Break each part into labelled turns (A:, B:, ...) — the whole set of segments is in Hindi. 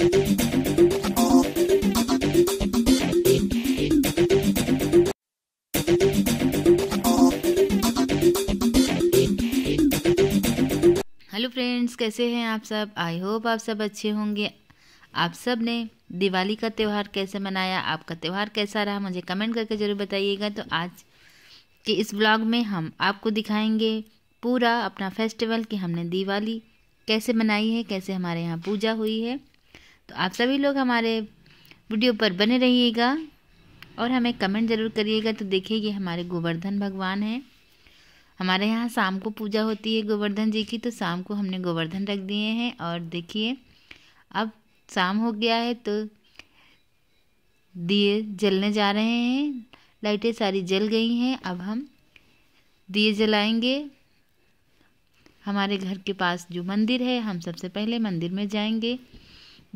A: हेलो फ्रेंड्स कैसे हैं आप सब आई होप आप सब अच्छे होंगे आप सब ने दिवाली का त्यौहार कैसे मनाया आपका त्यौहार कैसा रहा मुझे कमेंट करके ज़रूर बताइएगा तो आज के इस ब्लॉग में हम आपको दिखाएंगे पूरा अपना फेस्टिवल कि हमने दिवाली कैसे मनाई है कैसे हमारे यहाँ पूजा हुई है तो आप सभी लोग हमारे वीडियो पर बने रहिएगा और हमें कमेंट ज़रूर करिएगा तो देखिए ये हमारे गोवर्धन भगवान हैं हमारे यहाँ शाम को पूजा होती है गोवर्धन जी की तो शाम को हमने गोवर्धन रख दिए हैं और देखिए अब शाम हो गया है तो दिए जलने जा रहे हैं लाइटें सारी जल गई हैं अब हम दिए जलाएंगे हमारे घर के पास जो मंदिर है हम सबसे पहले मंदिर में जाएंगे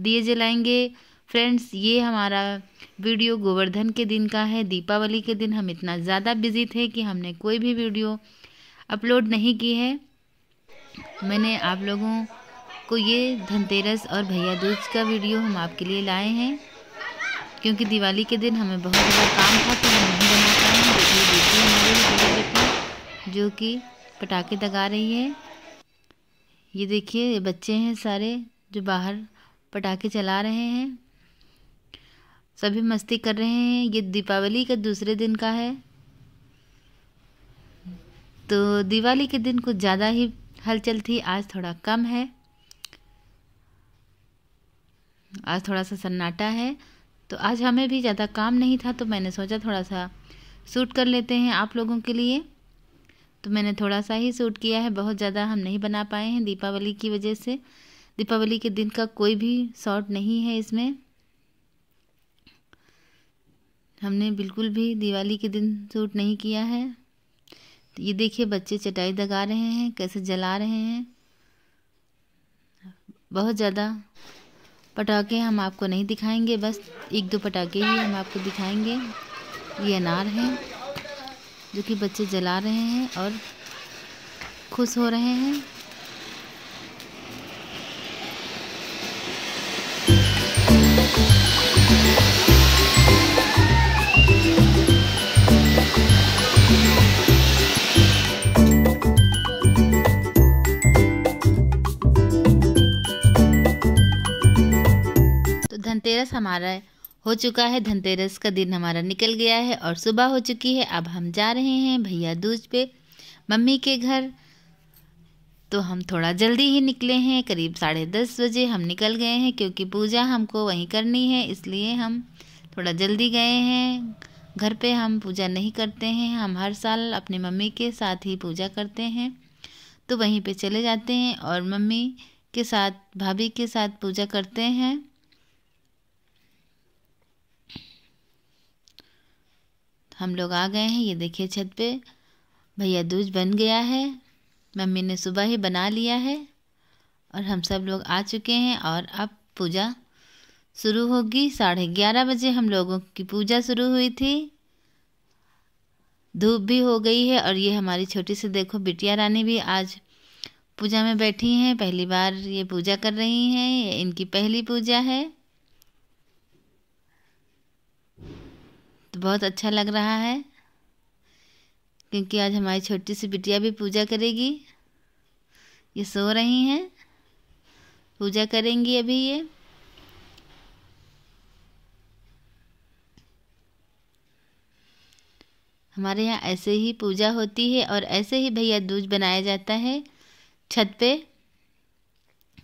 A: दिए जलाएंगे फ्रेंड्स ये हमारा वीडियो गोवर्धन के दिन का है दीपावली के दिन हम इतना ज़्यादा बिजी थे कि हमने कोई भी वीडियो अपलोड नहीं की है मैंने आप लोगों को ये धनतेरस और भैया दूज का वीडियो हम आपके लिए लाए हैं क्योंकि दिवाली के दिन हमें बहुत ज़्यादा काम था तो हम नहीं बना पाए हैं देखिए बेटी जो कि पटाखे दगा रही है ये देखिए बच्चे हैं सारे जो बाहर पटाखे चला रहे हैं सभी मस्ती कर रहे हैं ये दीपावली के दूसरे दिन का है तो दिवाली के दिन कुछ ज़्यादा ही हलचल थी आज थोड़ा कम है आज थोड़ा सा सन्नाटा है तो आज हमें भी ज़्यादा काम नहीं था तो मैंने सोचा थोड़ा सा सूट कर लेते हैं आप लोगों के लिए तो मैंने थोड़ा सा ही सूट किया है बहुत ज़्यादा हम नहीं बना पाए हैं दीपावली की वजह से दीपावली के दिन का कोई भी शॉर्ट नहीं है इसमें हमने बिल्कुल भी दिवाली के दिन शूट नहीं किया है तो ये देखिए बच्चे चटाई दगा रहे हैं कैसे जला रहे हैं बहुत ज़्यादा पटाखे हम आपको नहीं दिखाएंगे बस एक दो पटाखे ही हम आपको दिखाएंगे ये अनार हैं जो कि बच्चे जला रहे हैं और खुश हो रहे हैं धनतेरस हमारा हो चुका है धनतेरस का दिन हमारा निकल गया है और सुबह हो चुकी है अब हम जा रहे हैं भैया दूज पे मम्मी के घर तो हम थोड़ा जल्दी ही निकले हैं करीब साढ़े दस बजे हम निकल गए हैं क्योंकि पूजा हमको वहीं करनी है इसलिए हम थोड़ा जल्दी गए हैं घर पे हम पूजा नहीं करते हैं हम हर साल अपनी मम्मी के साथ ही पूजा करते हैं तो वहीं पे चले जाते हैं और मम्मी के साथ भाभी के साथ पूजा करते हैं हम लोग आ गए हैं ये देखिए छत पे भैया दूज बन गया है मम्मी ने सुबह ही बना लिया है और हम सब लोग आ चुके हैं और अब पूजा शुरू होगी साढ़े ग्यारह बजे हम लोगों की पूजा शुरू हुई थी धूप भी हो गई है और ये हमारी छोटी सी देखो बिटिया रानी भी आज पूजा में बैठी हैं पहली बार ये पूजा कर रही हैं ये इनकी पहली पूजा है बहुत अच्छा लग रहा है क्योंकि आज हमारी छोटी सी बिटिया भी पूजा करेगी ये सो रही हैं पूजा करेंगी अभी ये हमारे यहाँ ऐसे ही पूजा होती है और ऐसे ही भैया दूज बनाया जाता है छत पे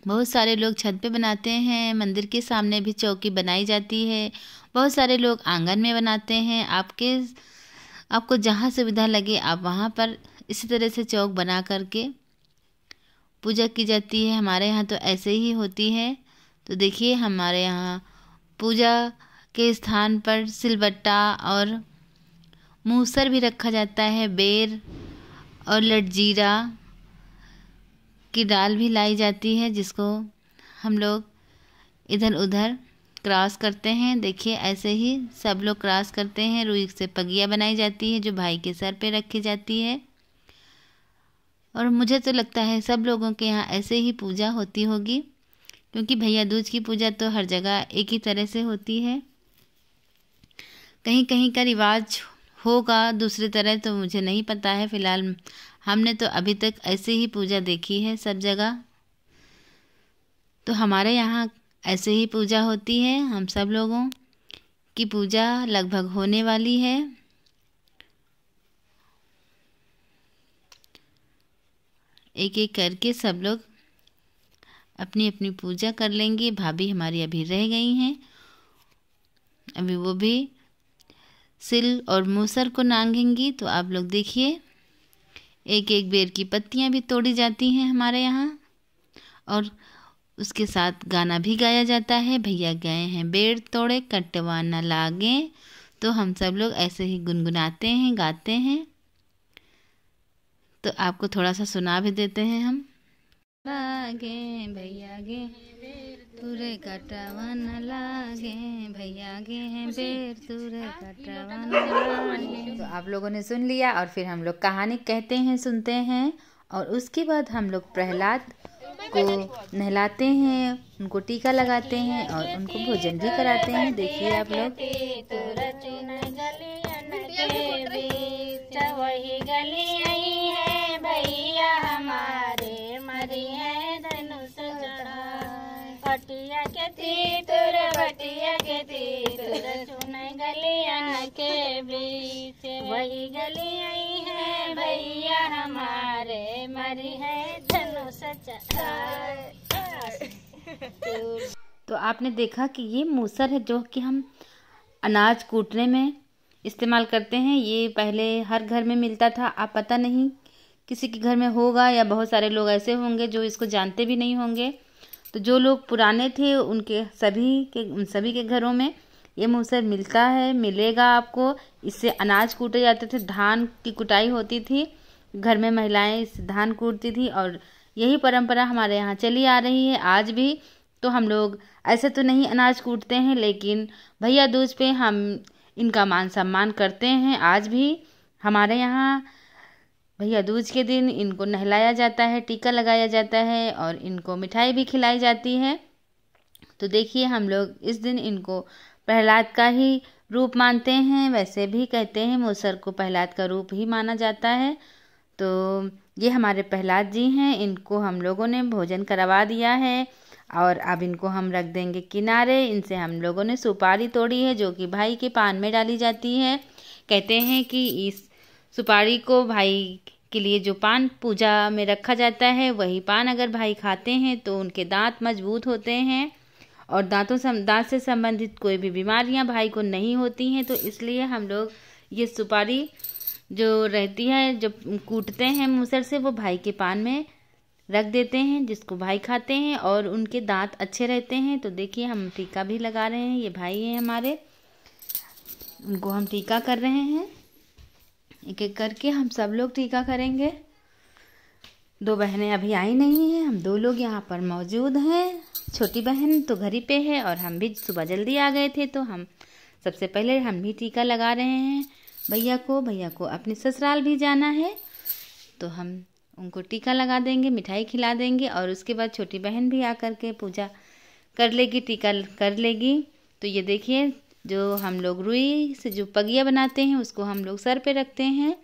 A: बहुत सारे लोग छत पे बनाते हैं मंदिर के सामने भी चौकी बनाई जाती है बहुत सारे लोग आंगन में बनाते हैं आपके आपको जहाँ सुविधा लगे आप वहाँ पर इसी तरह से चौक बना करके पूजा की जाती है हमारे यहाँ तो ऐसे ही होती है तो देखिए हमारे यहाँ पूजा के स्थान पर सिलबट्टा और मूसर भी रखा जाता है बेर और लटजीरा की डाल भी लाई जाती है जिसको हम लोग इधर उधर क्रॉस करते हैं देखिए ऐसे ही सब लोग क्रॉस करते हैं रुई से पगिया बनाई जाती है जो भाई के सर पे रखी जाती है और मुझे तो लगता है सब लोगों के यहाँ ऐसे ही पूजा होती होगी क्योंकि भैया दूज की पूजा तो हर जगह एक ही तरह से होती है कहीं कहीं का रिवाज होगा दूसरी तरह तो मुझे नहीं पता है फ़िलहाल हमने तो अभी तक ऐसी ही पूजा देखी है सब जगह तो हमारे यहाँ ऐसे ही पूजा होती है हम सब लोगों की पूजा लगभग होने वाली है एक एक करके सब लोग अपनी अपनी पूजा कर लेंगे भाभी हमारी अभी रह गई हैं अभी वो भी सिल और मूसर को नांगेंगी तो आप लोग देखिए एक एक बेर की पत्तियाँ भी तोड़ी जाती हैं हमारे यहाँ और उसके साथ गाना भी गाया जाता है भैया गए हैं बेर तोड़े कटवा न लागे तो हम सब लोग ऐसे ही गुनगुनाते हैं गाते हैं तो आपको थोड़ा सा सुना भी देते हैं हम लागे भैया गे तुरे कटवन लागे भैया गे हैं बेर तुरे हाँ, कटवन तो लागे तो आप लोगों ने सुन लिया और फिर हम लोग कहानी कहते हैं सुनते हैं और उसके बाद हम लोग प्रहलाद को नहलाते हैं उनको टीका लगाते हैं और उनको भोजन भी कराते हैं देखिए आप लोग वही गली आई है भैया हमारे मरी है धनु सचा तो आपने देखा कि ये मूसर है जो कि हम अनाज कूटने में इस्तेमाल करते हैं ये पहले हर घर में मिलता था आप पता नहीं किसी के घर में होगा या बहुत सारे लोग ऐसे होंगे जो इसको जानते भी नहीं होंगे तो जो लोग पुराने थे उनके सभी के उन सभी के घरों में ये मूसर मिलता है मिलेगा आपको इससे अनाज कूटे जाते थे धान की कुटाई होती थी घर में महिलाएं इस धान कूटती थी और यही परंपरा हमारे यहाँ चली आ रही है आज भी तो हम लोग ऐसे तो नहीं अनाज कूटते हैं लेकिन भैया दूज पे हम इनका मान सम्मान करते हैं आज भी हमारे यहाँ भैया दूज के दिन इनको नहलाया जाता है टीका लगाया जाता है और इनको मिठाई भी खिलाई जाती है तो देखिए हम लोग इस दिन इनको प्रहलाद का ही रूप मानते हैं वैसे भी कहते हैं मोसर को प्रहलाद का रूप ही माना जाता है तो ये हमारे प्रहलाद जी हैं इनको हम लोगों ने भोजन करवा दिया है और अब इनको हम रख देंगे किनारे इनसे हम लोगों ने सुपारी तोड़ी है जो कि भाई के पान में डाली जाती है कहते हैं कि इस सुपारी को भाई के लिए जो पान पूजा में रखा जाता है वही पान अगर भाई खाते हैं तो उनके दांत मजबूत होते हैं और दांतों से दांत से संबंधित कोई भी बीमारियां भाई को नहीं होती हैं तो इसलिए हम लोग ये सुपारी जो रहती है जो कूटते हैं मुसर से वो भाई के पान में रख देते हैं जिसको भाई खाते हैं और उनके दांत अच्छे रहते हैं तो देखिए हम टीका भी लगा रहे हैं ये भाई हैं हमारे उनको हम टीका कर रहे हैं एक एक करके हम सब लोग टीका करेंगे दो बहनें अभी आई नहीं हैं हम दो लोग यहाँ पर मौजूद हैं छोटी बहन तो घर ही पे है और हम भी सुबह जल्दी आ गए थे तो हम सबसे पहले हम भी टीका लगा रहे हैं भैया को भैया को अपने ससुराल भी जाना है तो हम उनको टीका लगा देंगे मिठाई खिला देंगे और उसके बाद छोटी बहन भी आ के पूजा कर लेगी टीका कर लेगी तो ये देखिए जो हम लोग रुई से जो पगिया बनाते हैं उसको हम लोग सर पे रखते हैं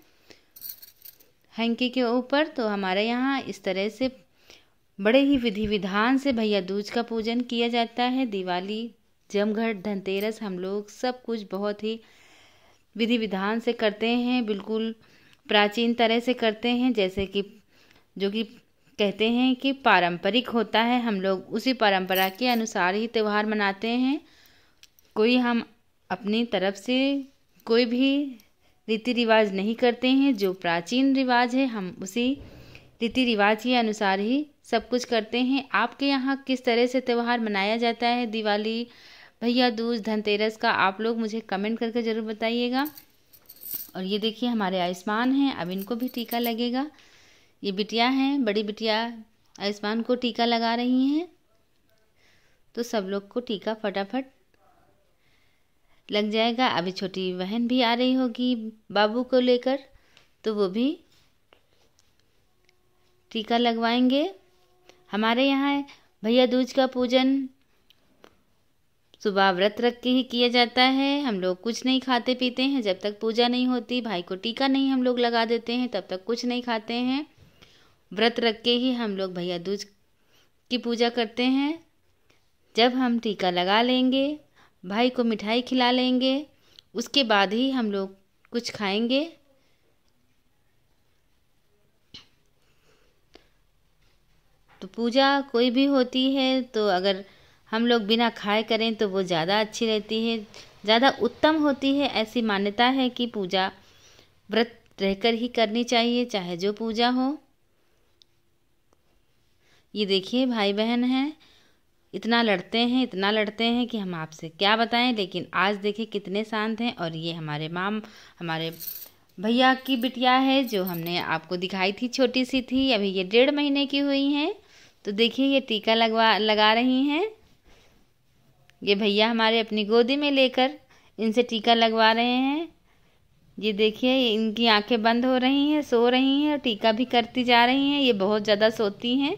A: हंकी के ऊपर तो हमारे यहाँ इस तरह से बड़े ही विधि विधान से भैया दूज का पूजन किया जाता है दिवाली जमघट धनतेरस हम लोग सब कुछ बहुत ही विधि विधान से करते हैं बिल्कुल प्राचीन तरह से करते हैं जैसे कि जो कि कहते हैं कि पारंपरिक होता है हम लोग उसी परंपरा के अनुसार ही त्यौहार मनाते हैं कोई हम अपनी तरफ से कोई भी रीति रिवाज नहीं करते हैं जो प्राचीन रिवाज है हम उसी रीति रिवाज के अनुसार ही सब कुछ करते हैं आपके यहाँ किस तरह से त्यौहार मनाया जाता है दिवाली भैया दूज धनतेरस का आप लोग मुझे कमेंट करके ज़रूर बताइएगा और ये देखिए हमारे आयुष्मान हैं अब इनको भी टीका लगेगा ये बिटिया हैं बड़ी बिटिया आयुष्मान को टीका लगा रही हैं तो सब लोग को टीका फटाफट लग जाएगा अभी छोटी बहन भी आ रही होगी बाबू को लेकर तो वो भी टीका लगवाएंगे हमारे यहाँ भैया दूज का पूजन सुबह व्रत रख के ही किया जाता है हम लोग कुछ नहीं खाते पीते हैं जब तक पूजा नहीं होती भाई को टीका नहीं हम लोग लगा देते हैं तब तक कुछ नहीं खाते हैं व्रत रख के ही हम लोग भैया दूज की पूजा करते हैं जब हम टीका लगा लेंगे भाई को मिठाई खिला लेंगे उसके बाद ही हम लोग कुछ खाएंगे तो पूजा कोई भी होती है तो अगर हम लोग बिना खाए करें तो वो ज़्यादा अच्छी रहती है ज़्यादा उत्तम होती है ऐसी मान्यता है कि पूजा व्रत रहकर ही करनी चाहिए चाहे जो पूजा हो ये देखिए भाई बहन हैं इतना लड़ते हैं इतना लड़ते हैं कि हम आपसे क्या बताएं लेकिन आज देखिए कितने शांत हैं और ये हमारे माम हमारे भैया की बिटिया है जो हमने आपको दिखाई थी छोटी सी थी अभी ये डेढ़ महीने की हुई हैं तो देखिए ये टीका लगवा लगा रही हैं ये भैया हमारे अपनी गोदी में लेकर इनसे टीका लगवा रहे हैं ये देखिए इनकी आंखें बंद हो रही हैं सो रही हैं टीका भी करती जा रही हैं ये बहुत ज़्यादा सोती हैं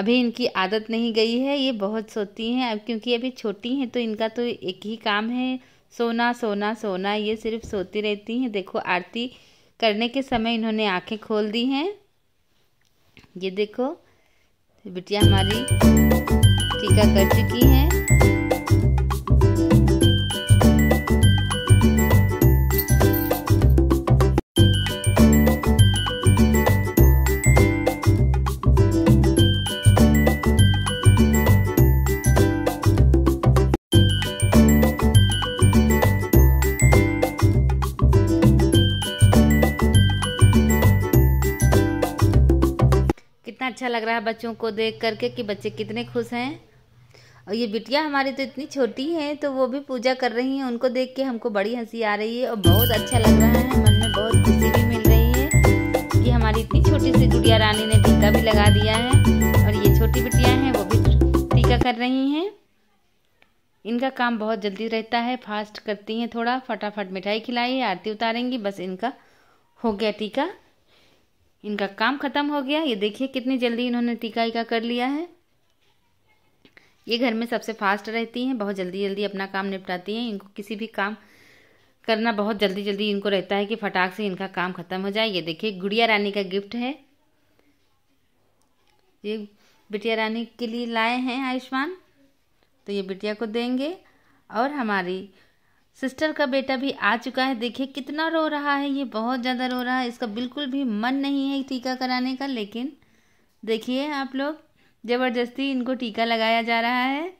A: अभी इनकी आदत नहीं गई है ये बहुत सोती हैं अब क्योंकि अभी छोटी हैं तो इनका तो एक ही काम है सोना सोना सोना ये सिर्फ सोती रहती हैं देखो आरती करने के समय इन्होंने आंखें खोल दी हैं ये देखो बिटिया हमारी टीका कर चुकी हैं अच्छा लग रहा है बच्चों को देख करके कि बच्चे कितने खुश हैं और ये बिटिया हमारी तो इतनी छोटी है तो वो भी पूजा कर रही हैं उनको देख के हमको बड़ी हंसी आ रही है और बहुत अच्छा लग रहा है मन में बहुत खुशी भी मिल रही है कि हमारी इतनी छोटी सी गुड़िया रानी ने टीका भी लगा दिया है और ये छोटी बिटिया हैं वो भी टीका कर रही हैं इनका काम बहुत जल्दी रहता है फास्ट करती हैं थोड़ा फटाफट मिठाई खिलाई आरती उतारेंगी बस इनका हो गया टीका इनका काम खत्म हो गया ये देखिए कितनी जल्दी इन्होंने टीका ईका कर लिया है ये घर में सबसे फास्ट रहती हैं बहुत जल्दी जल्दी अपना काम निपटाती हैं इनको किसी भी काम करना बहुत जल्दी जल्दी इनको रहता है कि फटाक से इनका काम खत्म हो जाए ये देखिए गुड़िया रानी का गिफ्ट है ये बिटिया रानी के लिए लाए हैं आयुष्मान तो ये बिटिया को देंगे और हमारी सिस्टर का बेटा भी आ चुका है देखिए कितना रो रहा है ये बहुत ज़्यादा रो रहा है इसका बिल्कुल भी मन नहीं है टीका कराने का लेकिन देखिए आप लोग ज़बरदस्ती इनको टीका लगाया जा रहा है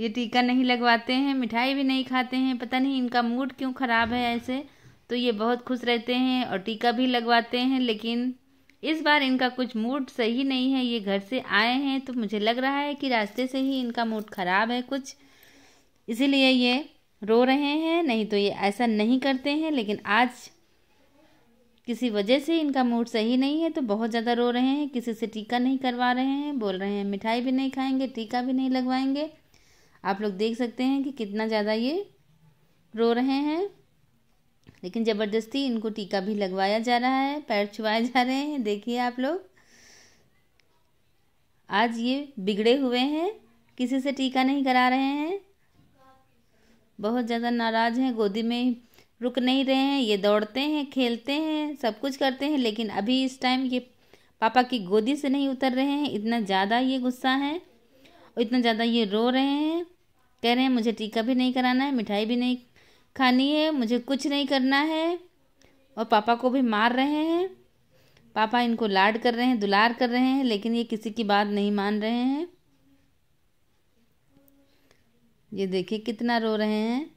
A: ये टीका नहीं लगवाते हैं मिठाई भी नहीं खाते हैं पता नहीं इनका मूड क्यों ख़राब है ऐसे तो ये बहुत खुश रहते हैं और टीका भी लगवाते हैं लेकिन इस बार इनका कुछ मूड सही नहीं है ये घर से आए हैं तो मुझे लग रहा है कि रास्ते से ही इनका मूड ख़राब है कुछ इसीलिए ये रो रहे हैं नहीं तो ये ऐसा नहीं करते हैं लेकिन आज किसी वजह से इनका मूड सही नहीं है तो बहुत ज़्यादा रो रहे हैं किसी से टीका नहीं करवा रहे हैं बोल रहे हैं मिठाई भी नहीं खाएंगे टीका भी नहीं लगवाएंगे आप लोग देख सकते हैं कि कितना ज़्यादा ये रो रहे हैं लेकिन ज़बरदस्ती इनको टीका भी लगवाया जा रहा है पैर छुआए जा रहे हैं देखिए आप लोग आज ये बिगड़े हुए हैं किसी से टीका नहीं करा रहे हैं बहुत ज़्यादा नाराज़ हैं गोदी में रुक नहीं रहे हैं ये दौड़ते हैं खेलते हैं सब कुछ करते हैं लेकिन अभी इस टाइम ये पापा की गोदी से नहीं उतर रहे हैं इतना ज़्यादा ये गुस्सा है और इतना ज़्यादा ये रो रहे हैं कह रहे हैं मुझे टीका भी नहीं कराना है मिठाई भी नहीं खानी है मुझे कुछ नहीं करना है और पापा को भी मार रहे हैं पापा इनको लाड कर रहे हैं दुलार कर रहे हैं लेकिन ये किसी की बात नहीं मान रहे हैं ये देखिए कितना रो रहे हैं